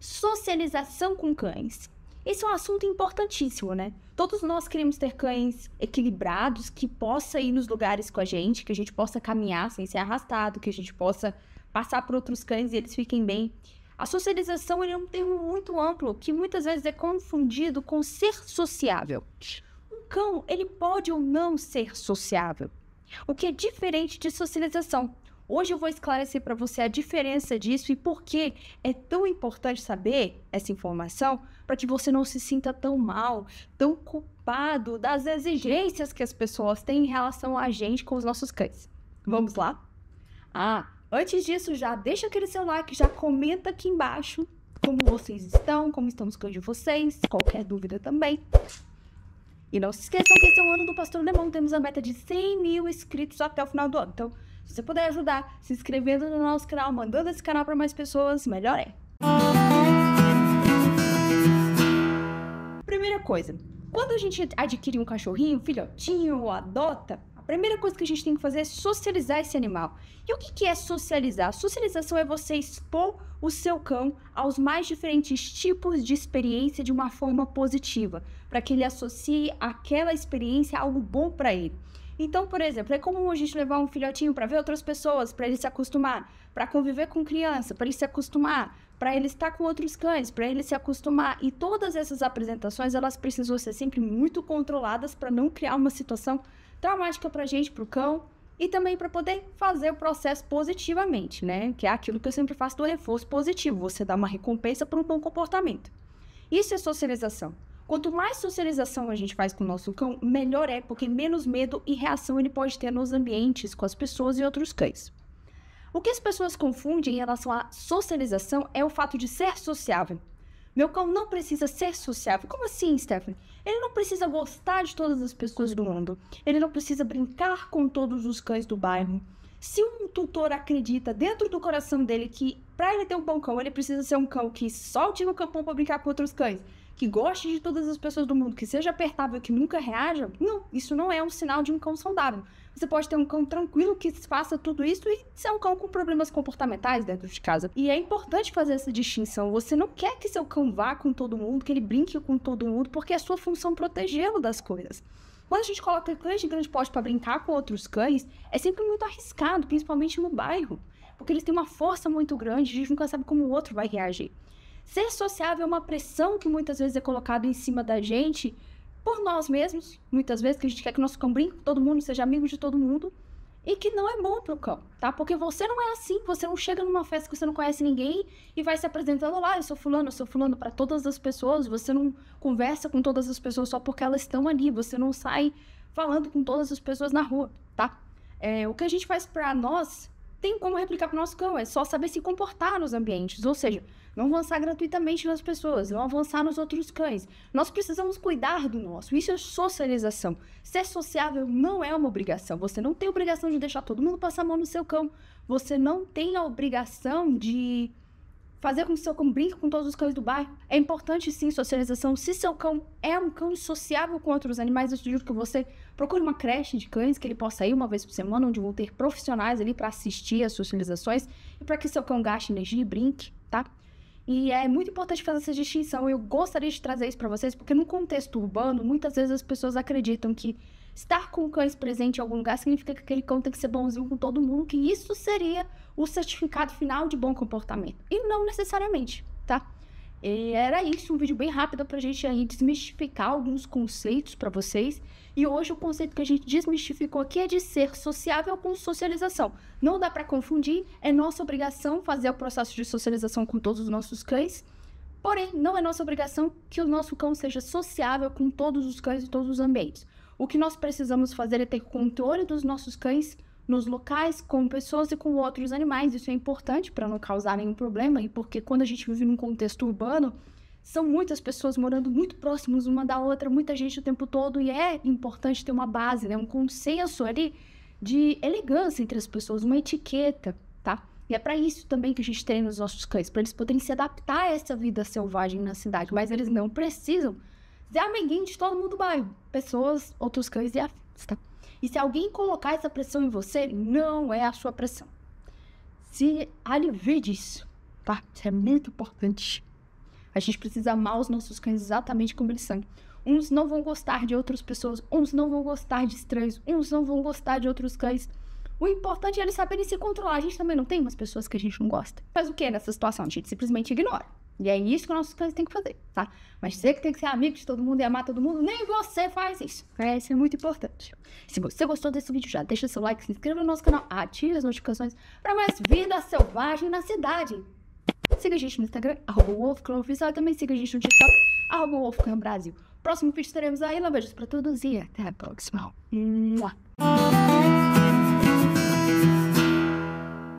socialização com cães. Esse é um assunto importantíssimo, né? Todos nós queremos ter cães equilibrados, que possa ir nos lugares com a gente, que a gente possa caminhar sem ser arrastado, que a gente possa passar por outros cães e eles fiquem bem. A socialização é um termo muito amplo que muitas vezes é confundido com ser sociável. Um cão, ele pode ou não ser sociável, o que é diferente de socialização. Hoje eu vou esclarecer para você a diferença disso e por que é tão importante saber essa informação para que você não se sinta tão mal, tão culpado das exigências que as pessoas têm em relação a gente com os nossos cães. Vamos lá? Ah, antes disso, já deixa aquele seu like, já comenta aqui embaixo como vocês estão, como com os cães de vocês, qualquer dúvida também. E não se esqueçam que esse é o ano do Pastor Lemão, temos a meta de 100 mil inscritos até o final do ano. Então, se você puder ajudar se inscrevendo no nosso canal, mandando esse canal para mais pessoas, melhor é. Primeira coisa, quando a gente adquire um cachorrinho, um filhotinho ou adota, a primeira coisa que a gente tem que fazer é socializar esse animal. E o que é socializar? Socialização é você expor o seu cão aos mais diferentes tipos de experiência de uma forma positiva, para que ele associe aquela experiência a algo bom para ele. Então, por exemplo, é comum a gente levar um filhotinho para ver outras pessoas, para ele se acostumar, para conviver com criança, para ele se acostumar, para ele estar com outros cães, para ele se acostumar. E todas essas apresentações, elas precisam ser sempre muito controladas para não criar uma situação traumática para a gente, para o cão, e também para poder fazer o processo positivamente, né? Que é aquilo que eu sempre faço do reforço positivo, você dá uma recompensa para um bom comportamento. Isso é socialização. Quanto mais socialização a gente faz com o nosso cão, melhor é, porque menos medo e reação ele pode ter nos ambientes, com as pessoas e outros cães. O que as pessoas confundem em relação à socialização é o fato de ser sociável. Meu cão não precisa ser sociável. Como assim, Stephanie? Ele não precisa gostar de todas as pessoas do mundo. Ele não precisa brincar com todos os cães do bairro. Se um tutor acredita dentro do coração dele que para ele ter um bom cão, ele precisa ser um cão que solte no campão para brincar com outros cães, que goste de todas as pessoas do mundo, que seja apertável, que nunca reaja, não, isso não é um sinal de um cão saudável. Você pode ter um cão tranquilo que faça tudo isso e ser um cão com problemas comportamentais dentro de casa. E é importante fazer essa distinção. Você não quer que seu cão vá com todo mundo, que ele brinque com todo mundo, porque é sua função protegê-lo das coisas. Quando a gente coloca cães de grande porte para brincar com outros cães, é sempre muito arriscado, principalmente no bairro, porque eles têm uma força muito grande e a gente nunca sabe como o outro vai reagir. Ser sociável é uma pressão que muitas vezes é colocada em cima da gente por nós mesmos, muitas vezes, que a gente quer que nosso cão brinque com todo mundo, seja amigo de todo mundo, e que não é bom pro cão, tá? Porque você não é assim, você não chega numa festa que você não conhece ninguém e vai se apresentando lá, eu sou fulano, eu sou fulano para todas as pessoas, você não conversa com todas as pessoas só porque elas estão ali, você não sai falando com todas as pessoas na rua, tá? É, o que a gente faz para nós tem como replicar para o nosso cão, é só saber se comportar nos ambientes, ou seja, não avançar gratuitamente nas pessoas, não avançar nos outros cães. Nós precisamos cuidar do nosso, isso é socialização. Ser é sociável não é uma obrigação, você não tem obrigação de deixar todo mundo passar a mão no seu cão, você não tem a obrigação de fazer com que seu cão brinque com todos os cães do bairro. É importante sim socialização. Se seu cão é um cão sociável com outros animais, eu sugiro que você procure uma creche de cães que ele possa ir uma vez por semana, onde vão ter profissionais ali para assistir as socializações e para que seu cão gaste energia e brinque, tá? E é muito importante fazer essa distinção. Eu gostaria de trazer isso para vocês, porque no contexto urbano, muitas vezes as pessoas acreditam que Estar com cães presente em algum lugar significa que aquele cão tem que ser bonzinho com todo mundo, que isso seria o certificado final de bom comportamento. E não necessariamente, tá? E era isso, um vídeo bem rápido pra gente aí desmistificar alguns conceitos para vocês. E hoje o conceito que a gente desmistificou aqui é de ser sociável com socialização. Não dá para confundir, é nossa obrigação fazer o processo de socialização com todos os nossos cães. Porém, não é nossa obrigação que o nosso cão seja sociável com todos os cães e todos os ambientes. O que nós precisamos fazer é ter controle dos nossos cães nos locais, com pessoas e com outros animais. Isso é importante para não causar nenhum problema, e porque quando a gente vive num contexto urbano, são muitas pessoas morando muito próximas uma da outra, muita gente o tempo todo, e é importante ter uma base, né? um consenso ali de elegância entre as pessoas, uma etiqueta, tá? E é para isso também que a gente treina os nossos cães, para eles poderem se adaptar a essa vida selvagem na cidade, mas eles não precisam amiguinho de todo mundo do bairro. Pessoas, outros cães e afins, tá? E se alguém colocar essa pressão em você, não é a sua pressão. Se alivie disso, tá? Isso é muito importante. A gente precisa amar os nossos cães exatamente como eles são. Uns não vão gostar de outras pessoas, uns não vão gostar de estranhos, uns não vão gostar de outros cães. O importante é eles saberem se controlar. A gente também não tem umas pessoas que a gente não gosta. Faz o que nessa situação? A gente simplesmente ignora. E é isso que nossos clientes têm que fazer, tá? Mas você que tem que ser amigo de todo mundo e amar todo mundo, nem você faz isso. É, isso é muito importante. Se você gostou desse vídeo, já deixa seu like, se inscreva no nosso canal, ative as notificações para mais vida selvagem na cidade. Siga a gente no Instagram, arroba WolfClanOficial e também siga a gente no TikTok, arroba WolfClanBrasil. Próximo vídeo estaremos aí, lá para pra todos e até a próxima. Mua.